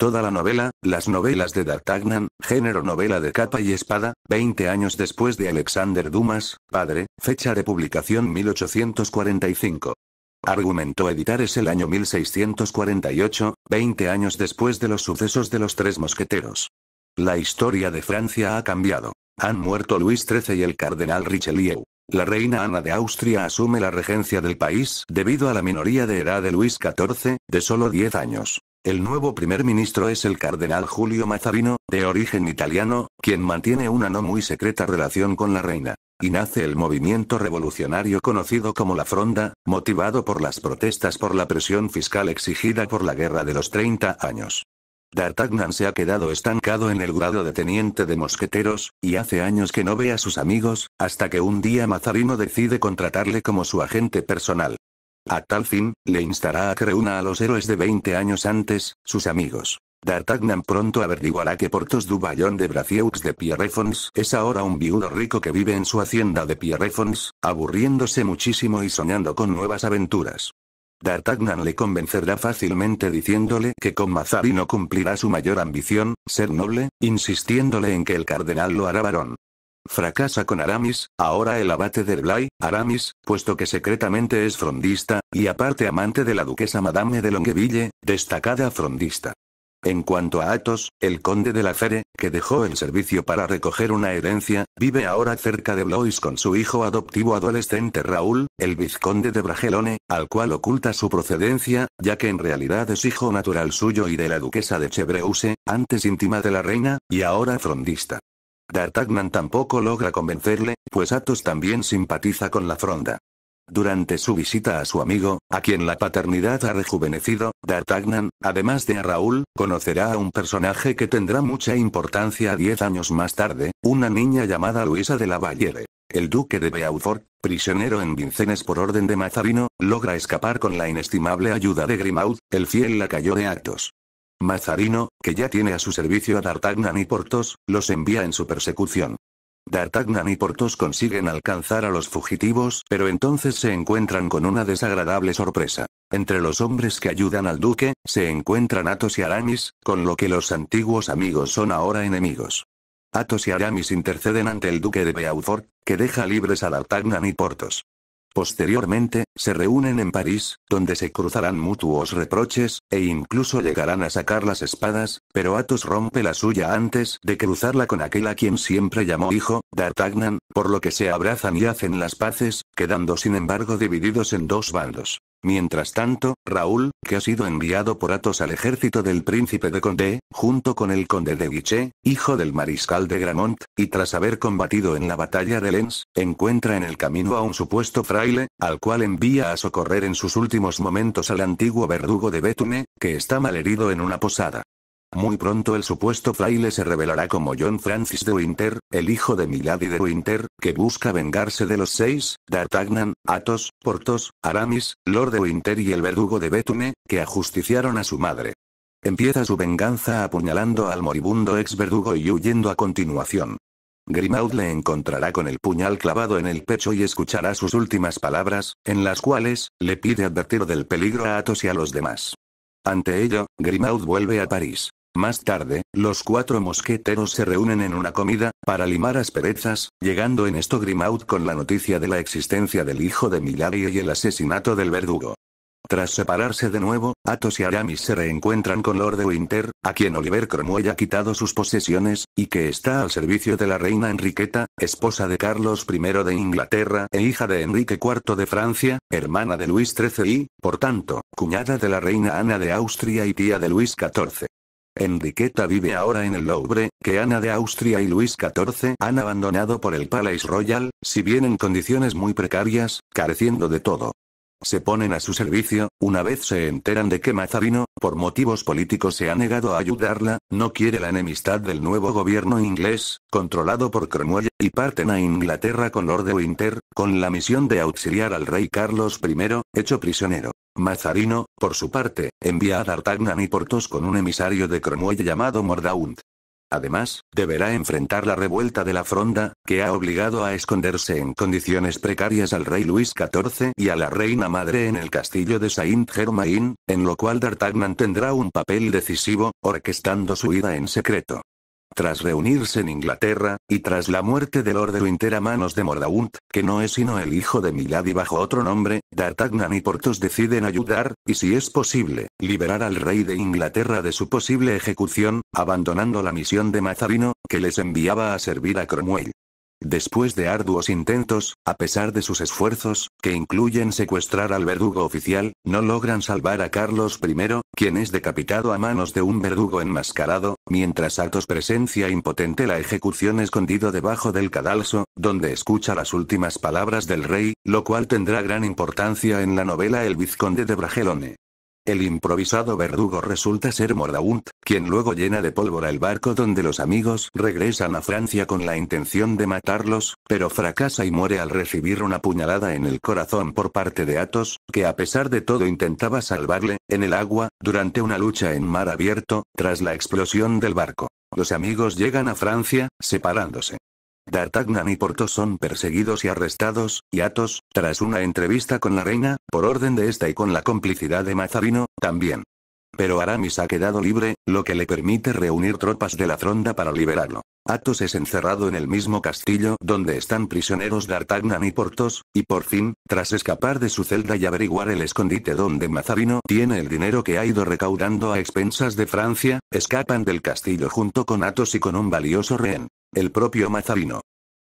Toda la novela, las novelas de D'Artagnan, género novela de capa y espada, 20 años después de Alexander Dumas, padre, fecha de publicación 1845. Argumentó editar es el año 1648, 20 años después de los sucesos de los tres mosqueteros. La historia de Francia ha cambiado. Han muerto Luis XIII y el cardenal Richelieu. La reina Ana de Austria asume la regencia del país debido a la minoría de edad de Luis XIV, de solo 10 años. El nuevo primer ministro es el cardenal Julio Mazarino, de origen italiano, quien mantiene una no muy secreta relación con la reina. Y nace el movimiento revolucionario conocido como la Fronda, motivado por las protestas por la presión fiscal exigida por la Guerra de los 30 años. D'Artagnan se ha quedado estancado en el grado de teniente de mosqueteros, y hace años que no ve a sus amigos, hasta que un día Mazarino decide contratarle como su agente personal. A tal fin, le instará a que reúna a los héroes de 20 años antes, sus amigos. D'Artagnan pronto averiguará que Portos du de Bracieux de Pierrefons es ahora un viudo rico que vive en su hacienda de Pierrefons, aburriéndose muchísimo y soñando con nuevas aventuras. D'Artagnan le convencerá fácilmente diciéndole que con no cumplirá su mayor ambición, ser noble, insistiéndole en que el cardenal lo hará varón fracasa con Aramis, ahora el abate de Blay, Aramis, puesto que secretamente es frondista, y aparte amante de la duquesa Madame de Longueville, destacada frondista. En cuanto a Athos, el conde de la Fere, que dejó el servicio para recoger una herencia, vive ahora cerca de Blois con su hijo adoptivo adolescente Raúl, el vizconde de Bragelone, al cual oculta su procedencia, ya que en realidad es hijo natural suyo y de la duquesa de Chevreuse, antes íntima de la reina, y ahora frondista. D'Artagnan tampoco logra convencerle, pues Athos también simpatiza con la fronda. Durante su visita a su amigo, a quien la paternidad ha rejuvenecido, D'Artagnan, además de a Raúl, conocerá a un personaje que tendrá mucha importancia diez años más tarde, una niña llamada Luisa de la Valliere. El duque de Beaufort, prisionero en Vincennes por orden de Mazarino, logra escapar con la inestimable ayuda de Grimaud, el fiel lacayo de Athos. Mazarino, que ya tiene a su servicio a D'Artagnan y Portos, los envía en su persecución. D'Artagnan y Portos consiguen alcanzar a los fugitivos, pero entonces se encuentran con una desagradable sorpresa. Entre los hombres que ayudan al duque, se encuentran Athos y Aramis, con lo que los antiguos amigos son ahora enemigos. Athos y Aramis interceden ante el duque de Beaufort, que deja libres a D'Artagnan y Portos. Posteriormente, se reúnen en París, donde se cruzarán mutuos reproches, e incluso llegarán a sacar las espadas, pero Atos rompe la suya antes de cruzarla con aquel a quien siempre llamó hijo, D'Artagnan, por lo que se abrazan y hacen las paces, quedando sin embargo divididos en dos bandos. Mientras tanto, Raúl, que ha sido enviado por Atos al ejército del príncipe de Condé, junto con el conde de Guiche, hijo del mariscal de Gramont, y tras haber combatido en la batalla de Lens, encuentra en el camino a un supuesto fraile, al cual envía a socorrer en sus últimos momentos al antiguo verdugo de Betune, que está herido en una posada. Muy pronto el supuesto fraile se revelará como John Francis de Winter, el hijo de Milady de Winter, que busca vengarse de los seis, D'Artagnan, Athos, Portos, Aramis, Lord de Winter y el verdugo de Bethune, que ajusticiaron a su madre. Empieza su venganza apuñalando al moribundo ex verdugo y huyendo a continuación. Grimaud le encontrará con el puñal clavado en el pecho y escuchará sus últimas palabras, en las cuales, le pide advertir del peligro a Athos y a los demás. Ante ello, Grimaud vuelve a París. Más tarde, los cuatro mosqueteros se reúnen en una comida, para limar asperezas, llegando en esto Grimaud con la noticia de la existencia del hijo de Milady y el asesinato del verdugo. Tras separarse de nuevo, Athos y Aramis se reencuentran con Lord de Winter, a quien Oliver Cromwell ha quitado sus posesiones, y que está al servicio de la reina Enriqueta, esposa de Carlos I de Inglaterra e hija de Enrique IV de Francia, hermana de Luis XIII y, por tanto, cuñada de la reina Ana de Austria y tía de Luis XIV. Enriqueta vive ahora en el Louvre, que Ana de Austria y Luis XIV han abandonado por el Palace Royal, si bien en condiciones muy precarias, careciendo de todo. Se ponen a su servicio, una vez se enteran de que Mazarino, por motivos políticos se ha negado a ayudarla, no quiere la enemistad del nuevo gobierno inglés, controlado por Cromwell, y parten a Inglaterra con Lord de Winter, con la misión de auxiliar al rey Carlos I, hecho prisionero. Mazarino, por su parte, envía a D'Artagnan y Portos con un emisario de Cromwell llamado Mordaunt. Además, deberá enfrentar la revuelta de la Fronda, que ha obligado a esconderse en condiciones precarias al rey Luis XIV y a la reina madre en el castillo de Saint-Germain, en lo cual D'Artagnan tendrá un papel decisivo, orquestando su ida en secreto. Tras reunirse en Inglaterra, y tras la muerte del Lord Winter a manos de Mordaunt, que no es sino el hijo de Milady bajo otro nombre, D'Artagnan y Portos deciden ayudar, y si es posible, liberar al rey de Inglaterra de su posible ejecución, abandonando la misión de Mazarino, que les enviaba a servir a Cromwell. Después de arduos intentos, a pesar de sus esfuerzos, que incluyen secuestrar al verdugo oficial, no logran salvar a Carlos I, quien es decapitado a manos de un verdugo enmascarado, mientras Atos presencia impotente la ejecución escondido debajo del cadalso, donde escucha las últimas palabras del rey, lo cual tendrá gran importancia en la novela El Vizconde de Bragelone. El improvisado verdugo resulta ser Mordaunt, quien luego llena de pólvora el barco donde los amigos regresan a Francia con la intención de matarlos, pero fracasa y muere al recibir una puñalada en el corazón por parte de Athos, que a pesar de todo intentaba salvarle, en el agua, durante una lucha en mar abierto, tras la explosión del barco. Los amigos llegan a Francia, separándose. D'Artagnan y Portos son perseguidos y arrestados, y Athos, tras una entrevista con la reina, por orden de esta y con la complicidad de Mazarino, también. Pero Aramis ha quedado libre, lo que le permite reunir tropas de la fronda para liberarlo. Athos es encerrado en el mismo castillo donde están prisioneros D'Artagnan y Portos, y por fin, tras escapar de su celda y averiguar el escondite donde Mazarino tiene el dinero que ha ido recaudando a expensas de Francia, escapan del castillo junto con Athos y con un valioso rehén. El propio Mazarino.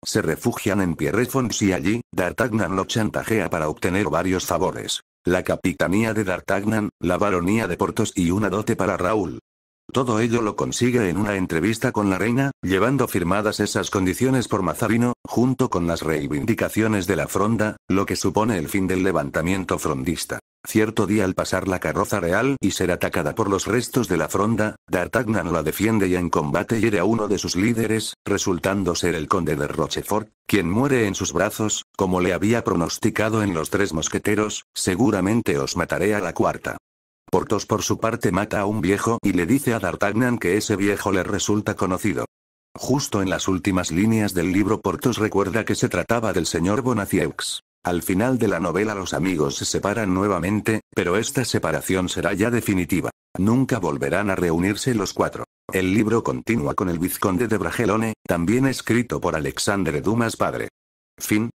Se refugian en Pierrefonds y allí, D'Artagnan lo chantajea para obtener varios favores. La capitanía de D'Artagnan, la baronía de Portos y una dote para Raúl. Todo ello lo consigue en una entrevista con la reina, llevando firmadas esas condiciones por Mazarino, junto con las reivindicaciones de la fronda, lo que supone el fin del levantamiento frondista. Cierto día al pasar la carroza real y ser atacada por los restos de la fronda, D'Artagnan la defiende y en combate hiere a uno de sus líderes, resultando ser el conde de Rochefort, quien muere en sus brazos, como le había pronosticado en los tres mosqueteros, seguramente os mataré a la cuarta. Portos por su parte mata a un viejo y le dice a D'Artagnan que ese viejo le resulta conocido. Justo en las últimas líneas del libro Portos recuerda que se trataba del señor Bonacieux. Al final de la novela los amigos se separan nuevamente, pero esta separación será ya definitiva. Nunca volverán a reunirse los cuatro. El libro continúa con El Vizconde de Bragelone, también escrito por Alexandre Dumas padre. Fin.